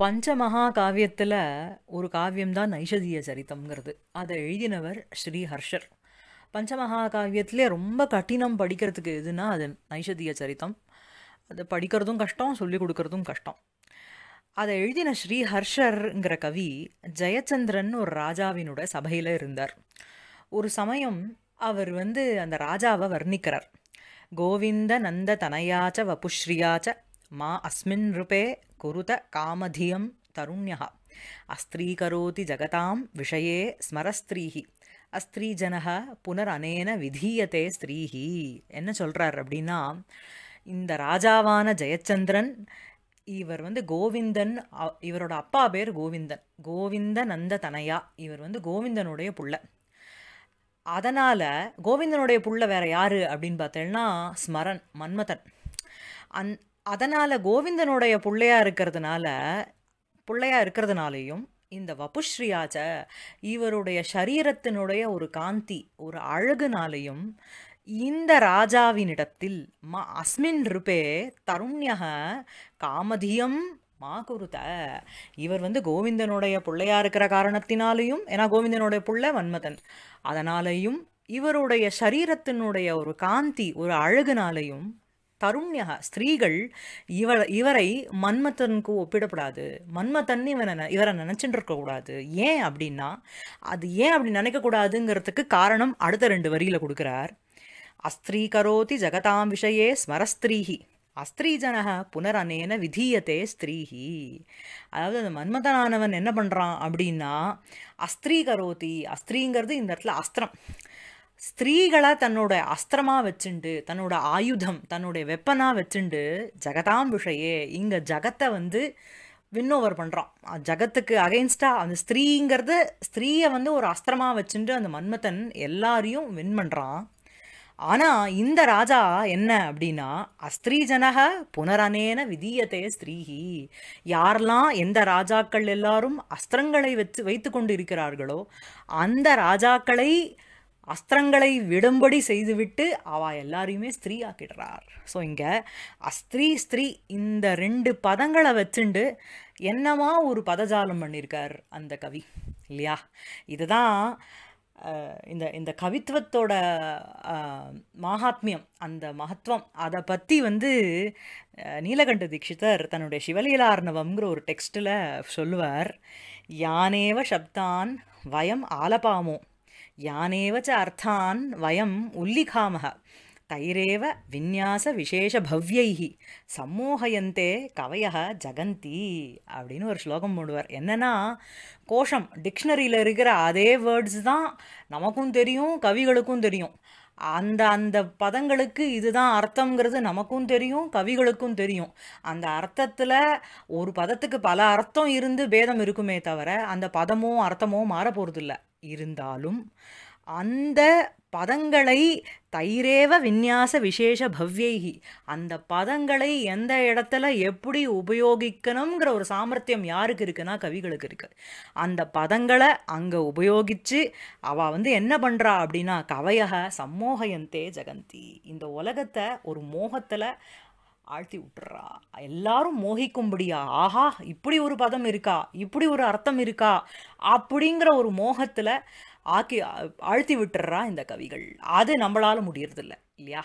பஞ்சமகா காவியத்தில் ஒரு காவியம்தான் நைஷதிய சரித்தம்ங்கிறது அதை எழுதினவர் ஸ்ரீ ஹர்ஷர் பஞ்சமகா காவியத்திலே ரொம்ப கடினம் படிக்கிறதுக்கு எதுனா அது நைஷதிய சரித்தம் அது படிக்கிறதும் கஷ்டம் சொல்லிக் கொடுக்கறதும் கஷ்டம் அதை எழுதின ஸ்ரீ ஹர்ஷர்ங்கிற கவி ஜெயச்சந்திரன் ஒரு ராஜாவினோட சபையில் இருந்தார் ஒரு சமயம் அவர் வந்து அந்த ராஜாவை வர்ணிக்கிறார் கோவிந்த நந்த தனையாச்ச வபுஸ்ரீயாச்ச அஸ்மின் अस्मिन् குருத காமதியம் कामधियं तरुण्यः अस्त्रीकरोति ஜகதாம் விஷயே ஸ்மரஸ்திரீஹி அஸ்திரீஜனக புனரனேன விதீயத்தே ஸ்திரீஹி என்ன சொல்கிறார் அப்படின்னா இந்த ராஜாவான ஜெயச்சந்திரன் இவர் வந்து கோவிந்தன் இவரோட அப்பா பேர் கோவிந்தன் கோவிந்த நந்த தனையா இவர் வந்து கோவிந்தனுடைய புள்ள அதனால் கோவிந்தனுடைய புள்ள வேறு யார் அப்படின்னு பார்த்தேன்னா ஸ்மரன் மன்மதன் அந் அதனால கோவிந்தனுடைய பிள்ளையா இருக்கிறதுனால பிள்ளையா இருக்கிறதுனாலையும் இந்த வபுஸ்ரீயாச்ச இவருடைய சரீரத்தினுடைய ஒரு காந்தி ஒரு அழகுனாலையும் இந்த ராஜாவினிடத்தில் மா அஸ்மின் ருபே தருண்யக காமதியம் மா குருத இவர் வந்து கோவிந்தனுடைய பிள்ளையா இருக்கிற காரணத்தினாலையும் ஏன்னா கோவிந்தனுடைய பிள்ளை வன்மதன் அதனாலையும் இவருடைய சரீரத்தினுடைய ஒரு காந்தி ஒரு அழகுனாலையும் தருண்யா ஸ்திரீகள் இவரை இவரை மன்மத்தனுக்கு ஒப்பிடப்படாது மன்மத்தன் இவனை இவரை நினச்சிட்டு இருக்கக்கூடாது ஏன் அப்படின்னா அது ஏன் அப்படி நினைக்கக்கூடாதுங்கிறதுக்கு காரணம் அடுத்த ரெண்டு வரியில் கொடுக்குறார் அஸ்திரீ கரோதி ஜகதாம் விஷயே ஸ்மரஸ்திரீஹி அஸ்திரீஜனக புனரனேன விதீயத்தே ஸ்திரீஹி அதாவது அந்த மன்மதனானவன் என்ன பண்ணுறான் அப்படின்னா அஸ்திரீ கரோதி அஸ்திரீங்கிறது இந்த இடத்துல அஸ்திரம் ஸ்திரீகளை தன்னோட அஸ்திரமாக வச்சுண்டு தன்னோட ஆயுதம் தன்னுடைய வெப்பனாக வச்சுண்டு ஜெகதாம்பிஷையே விஷயே இங்கே ஜகத்தை வந்து வின்னோவர் பண்ணுறான் ஜகத்துக்கு அகெயின்ஸ்டாக அந்த ஸ்திரீங்கிறது ஸ்திரீயை வந்து ஒரு அஸ்திரமாக வச்சுட்டு அந்த மன்மதன் எல்லாரையும் வின் பண்ணுறான் ஆனால் இந்த ராஜா என்ன அப்படின்னா அஸ்திரீ ஜனக புனரனேன விதீயத்தே ஸ்திரீஹி யாரெல்லாம் எந்த ராஜாக்கள் எல்லாரும் அஸ்திரங்களை வச்சு வைத்து கொண்டு இருக்கிறார்களோ அந்த ராஜாக்களை அஸ்திரங்களை விடும்படி செய்துவிட்டு அவ எல்லாரையுமே ஸ்திரீ ஆக்கிடுறார் ஸோ இங்கே அஸ்திரீ ஸ்திரீ இந்த ரெண்டு பதங்களை வச்சுண்டு என்னமா ஒரு பதஜாலம் பண்ணியிருக்கார் அந்த கவி இல்லையா இதுதான் இந்த இந்த கவித்துவத்தோட மகாத்மியம் அந்த மகத்துவம் அதை பற்றி வந்து நீலகண்ட தீட்சிதர் தன்னுடைய சிவலீலார்ணவம்ங்கிற ஒரு டெக்ஸ்ட்டில் சொல்லுவார் யானேவ சப்தான் வயம் ஆலபாமோ யானேவ ச அர்த்தான் வயம் உல்லிகாமக தைரேவ விசேஷ பவ்யைஹி சம்மோகயந்தே கவைய ஜகந்தி அப்படின்னு ஒரு ஸ்லோகம் போடுவார் என்னென்னா கோஷம் டிக்ஷனரியில் இருக்கிற அதே வேர்ட்ஸ் தான் நமக்கும் தெரியும் கவிகளுக்கும் தெரியும் அந்த அந்த பதங்களுக்கு இதுதான் அர்த்தங்கிறது நமக்கும் தெரியும் கவிகளுக்கும் தெரியும் அந்த அர்த்தத்தில் ஒரு பதத்துக்கு பல அர்த்தம் இருந்து பேதம் இருக்குமே தவிர அந்த பதமோ அர்த்தமோ மாற இருந்தாலும் அந்த பதங்களை தைரேவ விந்யாச விசேஷ பவ்யைகி அந்த பதங்களை எந்த இடத்துல எப்படி உபயோகிக்கணுங்கிற ஒரு சாமர்த்தியம் யாருக்கு இருக்குன்னா கவிகளுக்கு இருக்குது அந்த பதங்களை அங்கே உபயோகித்து அவள் வந்து என்ன பண்ணுறா அப்படின்னா கவையக சம்மோகயந்தே ஜெகந்தி இந்த உலகத்தை ஒரு மோகத்தில் ஆழ்த்தி விட்டுறா எல்லாரும் மோகிக்கும்படியா ஆஹா இப்படி ஒரு பதம் இருக்கா இப்படி ஒரு அர்த்தம் இருக்கா அப்படிங்கிற ஒரு மோகத்தில் ஆக்கி ஆழ்த்தி விட்டுறா இந்த கவிகள் அது நம்மளால முடியறதில்ல இல்லையா